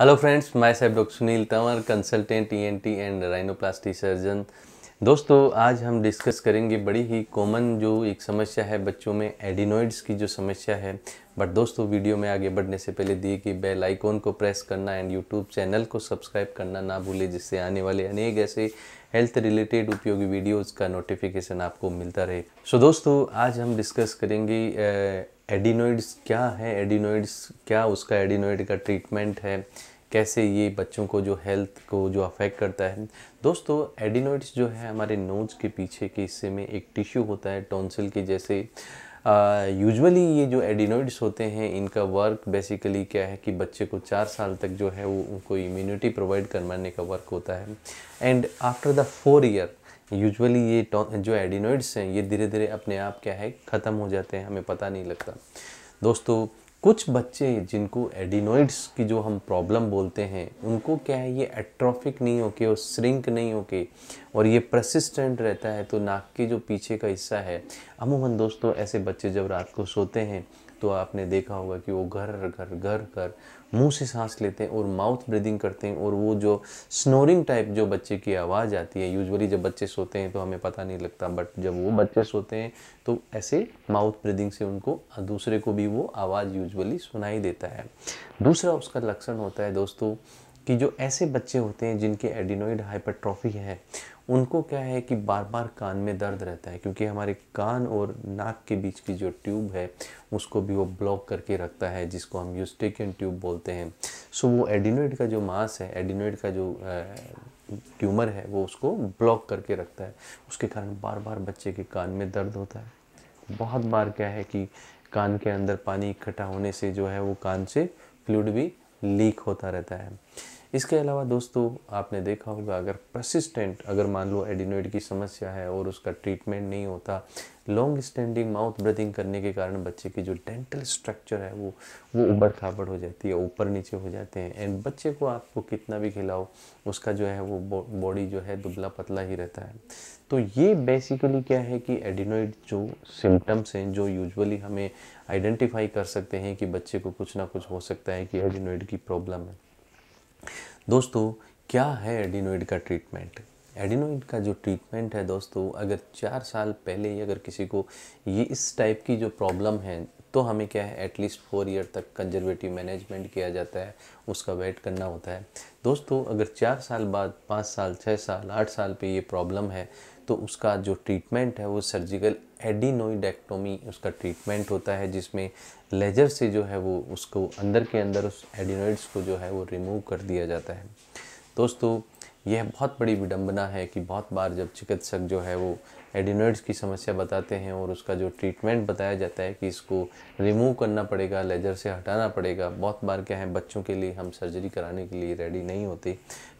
Hello friends मैं साहब doctor Sunil Tanwar consultant E and rhinoplasty surgeon दोस्तों आज हम डिस्कस करेंगे बड़ी ही कॉमन जो एक समस्या है बच्चों में एडिनोइड्स की जो समस्या है बट दोस्तों वीडियो में आगे बढ़ने से पहले दिए कि बेल आइकॉन को प्रेस करना एंड यूट्यूब चैनल को सब्सक्राइब करना ना भूलें जिससे आने वाले अनेक ऐसे हेल्थ रिलेटेड उपयोगी वीडियोज़ का नोटिफिकेशन आपको मिलता रहे सो so, दोस्तों आज हम डिस्कस करेंगे एडिनोइड्स क्या है एडिनोइड्स क्या उसका एडिनोइड का ट्रीटमेंट है कैसे ये बच्चों को जो हेल्थ को जो अफेक्ट करता है दोस्तों एडिनोइड्स जो है हमारे नोज के पीछे के हिस्से में एक टिश्यू होता है टॉन्सिल के जैसे यूजुअली ये जो एडिनोइड्स होते हैं इनका वर्क बेसिकली क्या है कि बच्चे को चार साल तक जो है वो उनको इम्यूनिटी प्रोवाइड करवाने का वर्क होता है and after the four year usually ये जो एडिनोइड्स हैं ये धीरे धीरे अपने आप क्या है ख़त्म हो जाते हैं हमें पता नहीं लगता दोस्तों कुछ बच्चे जिनको एडिनोइड्स की जो हम प्रॉब्लम बोलते हैं उनको क्या है ये एट्रॉफिक नहीं होके और श्रिंक नहीं होके और ये प्रसिस्टेंट रहता है तो नाक के जो पीछे का हिस्सा है अमूमन दोस्तों ऐसे बच्चे जब रात को सोते हैं तो आपने देखा होगा कि वो घर घर घर घर मुंह से सांस लेते हैं और माउथ ब्रीदिंग करते हैं और वो जो स्नोरिंग टाइप जो बच्चे की आवाज़ आती है यूजुअली जब बच्चे सोते हैं तो हमें पता नहीं लगता बट जब वो बच्चे सोते हैं तो ऐसे माउथ ब्रीदिंग से उनको दूसरे को भी वो आवाज़ यूजुअली सुनाई देता है दूसरा उसका लक्षण होता है दोस्तों कि जो ऐसे बच्चे होते हैं जिनके एडिनोइड हाइपरट्रॉफी है उनको क्या है कि बार बार कान में दर्द रहता है क्योंकि हमारे कान और नाक के बीच की जो ट्यूब है उसको भी वो ब्लॉक करके रखता है जिसको हम यूस्टेकियन ट्यूब बोलते हैं सो वो एडिनोइड का जो मास है एडिनोइड का जो ट्यूमर है वो उसको ब्लॉक करके रखता है उसके कारण बार बार बच्चे के कान में दर्द होता है बहुत बार क्या है कि कान के अंदर पानी इकट्ठा होने से जो है वो कान से फ्लूड भी लीक होता रहता है इसके अलावा दोस्तों आपने देखा होगा अगर प्रसिस्टेंट अगर मान लो एडिनोइड की समस्या है और उसका ट्रीटमेंट नहीं होता लॉन्ग स्टैंडिंग माउथ ब्रीथिंग करने के कारण बच्चे की जो डेंटल स्ट्रक्चर है वो वो उबड़ खाबड़ हो जाती है ऊपर नीचे हो जाते हैं एंड बच्चे को आपको कितना भी खिलाओ उसका जो है वो बॉडी जो है दुबला पतला ही रहता है तो ये बेसिकली क्या है कि एडिनोइड जो सिम्टम्स हैं जो यूजुअली हमें आइडेंटिफाई कर सकते हैं कि बच्चे को कुछ ना कुछ हो सकता है कि एडिनोइड की प्रॉब्लम है दोस्तों क्या है एडिनोइड का ट्रीटमेंट एडिनोइड का जो ट्रीटमेंट है दोस्तों अगर चार साल पहले ही अगर किसी को ये इस टाइप की जो प्रॉब्लम है तो हमें क्या है एटलीस्ट फोर ईयर तक कंजर्वेटिव मैनेजमेंट किया जाता है उसका वेट करना होता है दोस्तों अगर चार साल बाद पाँच साल छः साल आठ साल पे ये प्रॉब्लम है तो उसका जो ट्रीटमेंट है वो सर्जिकल एडिनोइडेक्टोमी उसका ट्रीटमेंट होता है जिसमें लेजर से जो है वो उसको अंदर के अंदर उस एडिनोइड्स को जो है वो रिमूव कर दिया जाता है दोस्तों यह बहुत बड़ी विडम्बना है कि बहुत बार जब चिकित्सक जो है वो एडिनोइड्स की समस्या बताते हैं और उसका जो ट्रीटमेंट बताया जाता है कि इसको रिमूव करना पड़ेगा लेजर से हटाना पड़ेगा बहुत बार क्या है बच्चों के लिए हम सर्जरी कराने के लिए रेडी नहीं होते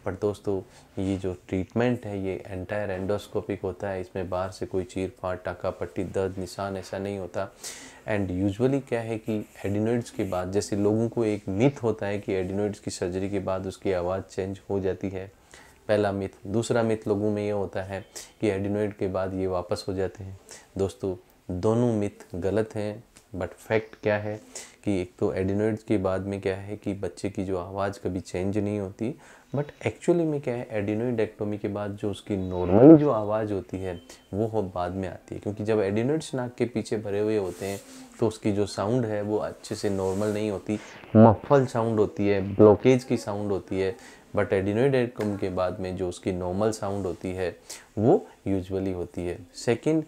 बट दोस्तों ये जो ट्रीटमेंट है ये एंटायर एंडोस्कोपिक होता है इसमें बाहर से कोई चीर फाट टाका पट्टी दर्द निशान ऐसा नहीं होता एंड यूजुअली क्या है कि एडिनोइड्स के बाद जैसे लोगों को एक मिथ होता है कि एडिनोइड्स की सर्जरी के बाद उसकी आवाज़ चेंज हो जाती है पहला मिथ दूसरा मिथ लोगों में ये होता है कि एडिनोइड के बाद ये वापस हो जाते हैं दोस्तों दोनों मिथ गलत हैं बट फैक्ट क्या है कि एक तो एडिनोइड के बाद में क्या है कि बच्चे की जो आवाज़ कभी चेंज नहीं होती बट एक्चुअली में क्या है एक्टोमी के बाद जो उसकी नॉर्मल जो आवाज़ होती है वो हो बाद में आती है क्योंकि जब एडिनोइड्स नाक के पीछे भरे हुए होते हैं तो उसकी जो साउंड है वो अच्छे से नॉर्मल नहीं होती मफल हाँ। साउंड होती है ब्लॉकेज की साउंड होती है बट एडिनोइड एडकम के बाद में जो उसकी नॉर्मल साउंड होती है वो यूजुअली होती है सेकंड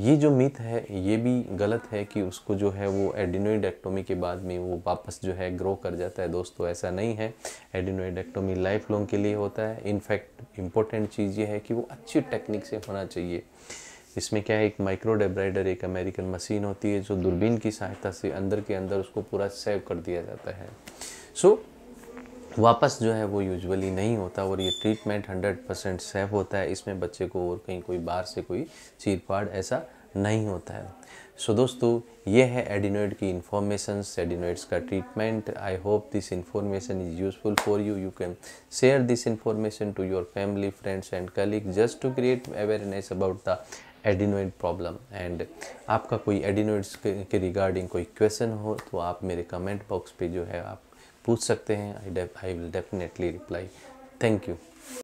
ये जो मिथ है ये भी गलत है कि उसको जो है वो एडिनोइडेक्टोमी के बाद में वो वापस जो है ग्रो कर जाता है दोस्तों ऐसा नहीं है एडिनोइडेक्टोमी लाइफ लॉन्ग के लिए होता है इनफैक्ट इम्पोर्टेंट चीज़ ये है कि वो अच्छी टेक्निक से होना चाहिए इसमें क्या है एक माइक्रो डेब्राइडर एक अमेरिकन मशीन होती है जो दूरबीन की सहायता से अंदर के अंदर उसको पूरा सेव कर दिया जाता है सो so, वापस जो है वो यूजुअली नहीं होता और ये ट्रीटमेंट 100 परसेंट सेफ होता है इसमें बच्चे को और कहीं कोई बाहर से कोई चीरपाड़ ऐसा नहीं होता है सो so, दोस्तों ये है एडिनोइड की इन्फॉर्मेशन एडिनोइड्स का treatment I hope this information is useful for you you can share this information to your family friends and colleague just to create awareness about the adenoid problem and आपका कोई adenoids के, के regarding कोई question हो तो आप मेरे comment box पे जो है आप पूछ सकते हैं I I will definitely reply thank you